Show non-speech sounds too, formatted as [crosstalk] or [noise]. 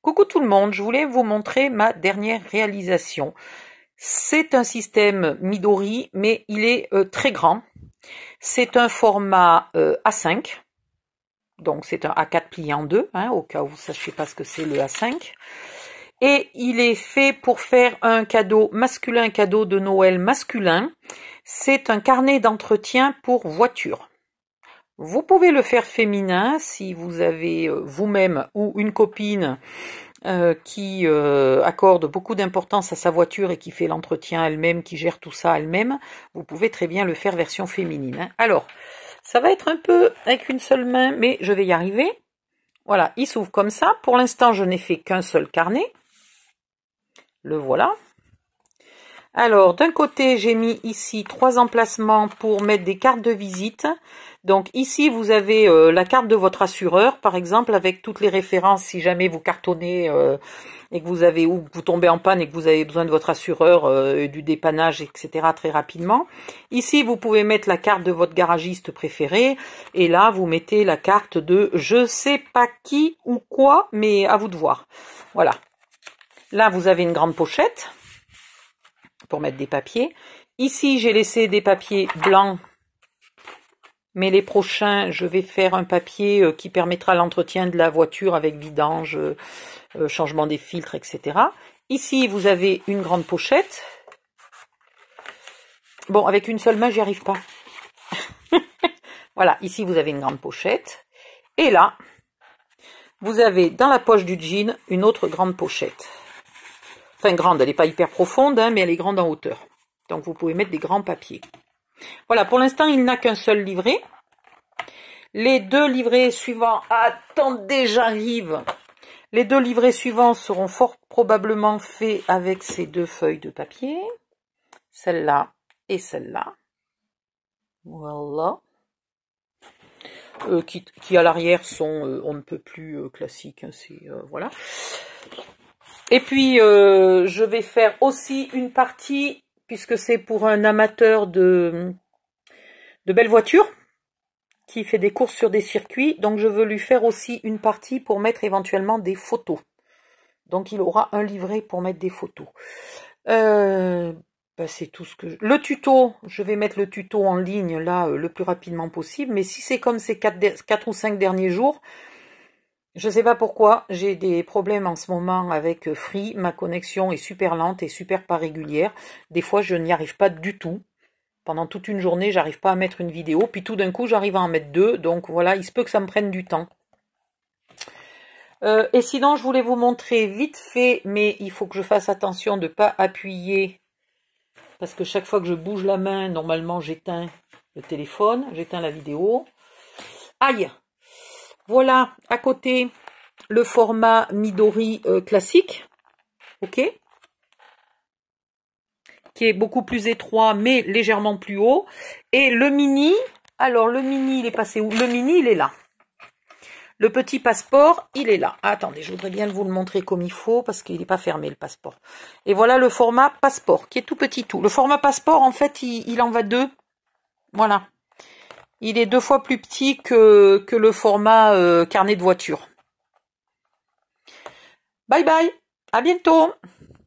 Coucou tout le monde, je voulais vous montrer ma dernière réalisation. C'est un système Midori, mais il est euh, très grand. C'est un format euh, A5, donc c'est un A4 plié en deux, hein, au cas où vous ne sachiez pas ce que c'est le A5. Et il est fait pour faire un cadeau masculin, un cadeau de Noël masculin. C'est un carnet d'entretien pour voiture. Vous pouvez le faire féminin si vous avez euh, vous-même ou une copine euh, qui euh, accorde beaucoup d'importance à sa voiture et qui fait l'entretien elle-même, qui gère tout ça elle-même, vous pouvez très bien le faire version féminine. Hein. Alors, ça va être un peu avec une seule main, mais je vais y arriver. Voilà, il s'ouvre comme ça. Pour l'instant, je n'ai fait qu'un seul carnet. Le voilà. Alors, d'un côté, j'ai mis ici trois emplacements pour mettre des cartes de visite. Donc ici, vous avez euh, la carte de votre assureur, par exemple, avec toutes les références si jamais vous cartonnez euh, et que vous avez ou que vous tombez en panne et que vous avez besoin de votre assureur, euh, du dépannage, etc. très rapidement. Ici, vous pouvez mettre la carte de votre garagiste préféré. Et là, vous mettez la carte de je sais pas qui ou quoi, mais à vous de voir. Voilà. Là, vous avez une grande pochette pour mettre des papiers. Ici, j'ai laissé des papiers blancs, mais les prochains, je vais faire un papier euh, qui permettra l'entretien de la voiture avec vidange, euh, euh, changement des filtres, etc. Ici, vous avez une grande pochette. Bon, avec une seule main, j'y arrive pas. [laughs] voilà, ici, vous avez une grande pochette. Et là, vous avez dans la poche du jean une autre grande pochette. Enfin, grande, elle n'est pas hyper profonde, hein, mais elle est grande en hauteur. Donc vous pouvez mettre des grands papiers. Voilà, pour l'instant, il n'a qu'un seul livret. Les deux livrets suivants, attendez, j'arrive. Les deux livrets suivants seront fort probablement faits avec ces deux feuilles de papier. Celle-là et celle-là. Voilà. Euh, qui, à l'arrière sont euh, on ne peut plus classique. Euh, classiques. Hein, voilà. Et puis, euh, je vais faire aussi une partie, puisque c'est pour un amateur de, de belles voitures, qui fait des courses sur des circuits. Donc, je veux lui faire aussi une partie pour mettre éventuellement des photos. Donc, il aura un livret pour mettre des photos. Euh, bah, c'est tout ce que... Je... Le tuto, je vais mettre le tuto en ligne, là, euh, le plus rapidement possible. Mais si c'est comme ces quatre quatre ou cinq derniers jours je sais pas pourquoi, j'ai des problèmes en ce moment avec euh, Free, ma connexion est super lente et super pas régulière. Des fois, je n'y arrive pas du tout. Pendant toute une journée, j'arrive pas à mettre une vidéo, puis tout d'un coup, j'arrive à en mettre deux, donc voilà, il se peut que ça me prenne du temps. Euh, et sinon, je voulais vous montrer vite fait, mais il faut que je fasse attention de ne pas appuyer, parce que chaque fois que je bouge la main, normalement, j'éteins le téléphone, j'éteins la vidéo. Aïe voilà, à côté, le format Midori euh, classique. OK Qui est beaucoup plus étroit, mais légèrement plus haut. Et le mini, alors le mini, il est passé où Le mini, il est là. Le petit passeport, il est là. Ah, attendez, je voudrais bien vous le montrer comme il faut parce qu'il n'est pas fermé le passeport. Et voilà le format passeport qui est tout petit tout. Le format passeport, en fait, il, il en va deux. Voilà. Il est deux fois plus petit que, le format euh, carnet de voiture. Bye bye, à bientôt